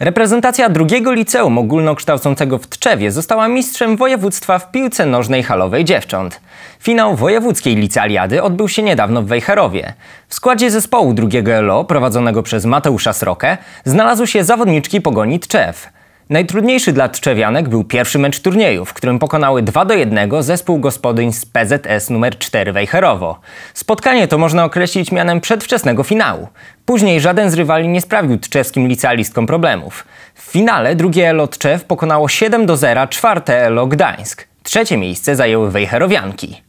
Reprezentacja drugiego liceum ogólnokształcącego w Tczewie została mistrzem województwa w piłce nożnej halowej dziewcząt. Finał wojewódzkiej licealiady odbył się niedawno w Wejherowie. W składzie zespołu drugiego LO prowadzonego przez Mateusza Srokę znalazły się zawodniczki pogoni Tczew. Najtrudniejszy dla Tczewianek był pierwszy mecz turnieju, w którym pokonały 2 do 1 zespół gospodyń z PZS nr 4 Wejherowo. Spotkanie to można określić mianem przedwczesnego finału. Później żaden z rywali nie sprawił tczewskim licealistkom problemów. W finale drugie ELO Tczew pokonało 7 do 0 czwarte ELO Gdańsk. Trzecie miejsce zajęły Wejherowianki.